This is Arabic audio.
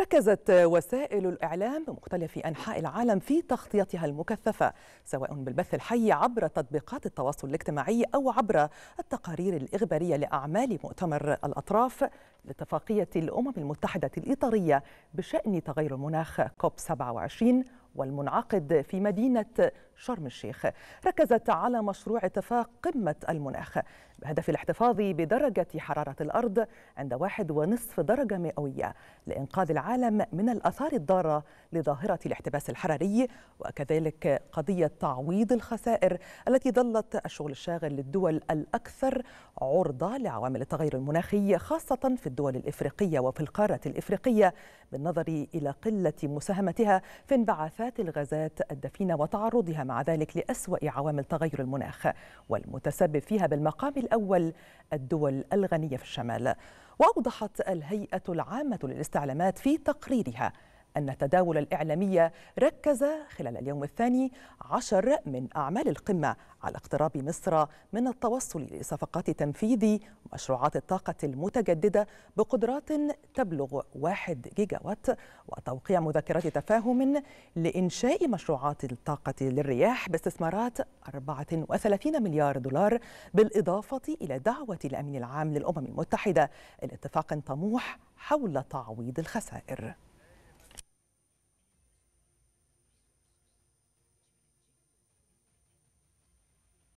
ركزت وسائل الإعلام بمختلف أنحاء العالم في تغطيتها المكثفة سواء بالبث الحي عبر تطبيقات التواصل الاجتماعي أو عبر التقارير الإخبارية لأعمال مؤتمر الأطراف لاتفاقية الأمم المتحدة الإطارية بشأن تغير المناخ كوب 27 والمنعقد في مدينة شرم الشيخ ركزت على مشروع اتفاق قمة المناخ بهدف الاحتفاظ بدرجة حرارة الأرض عند واحد ونصف درجة مئوية لإنقاذ العالم من الأثار الضارة لظاهرة الاحتباس الحراري وكذلك قضية تعويض الخسائر التي ظلت الشغل الشاغل للدول الأكثر عرضة لعوامل التغير المناخي خاصة في الدول الإفريقية وفي القارة الإفريقية بالنظر إلى قلة مساهمتها في انبعاثات الغازات الدفينة وتعرضها مع ذلك لأسوأ عوامل تغير المناخ والمتسبب فيها بالمقام الأول الدول الغنية في الشمال وأوضحت الهيئة العامة للاستعلامات في تقريرها أن التداول الإعلامي ركز خلال اليوم الثاني عشر من أعمال القمة على اقتراب مصر من التوصل لصفقات تنفيذ مشروعات الطاقة المتجددة بقدرات تبلغ 1 جيجاوات وتوقيع مذكرات تفاهم لإنشاء مشروعات الطاقة للرياح باستثمارات 34 مليار دولار بالإضافة إلى دعوة الأمين العام للأمم المتحدة لاتفاق طموح حول تعويض الخسائر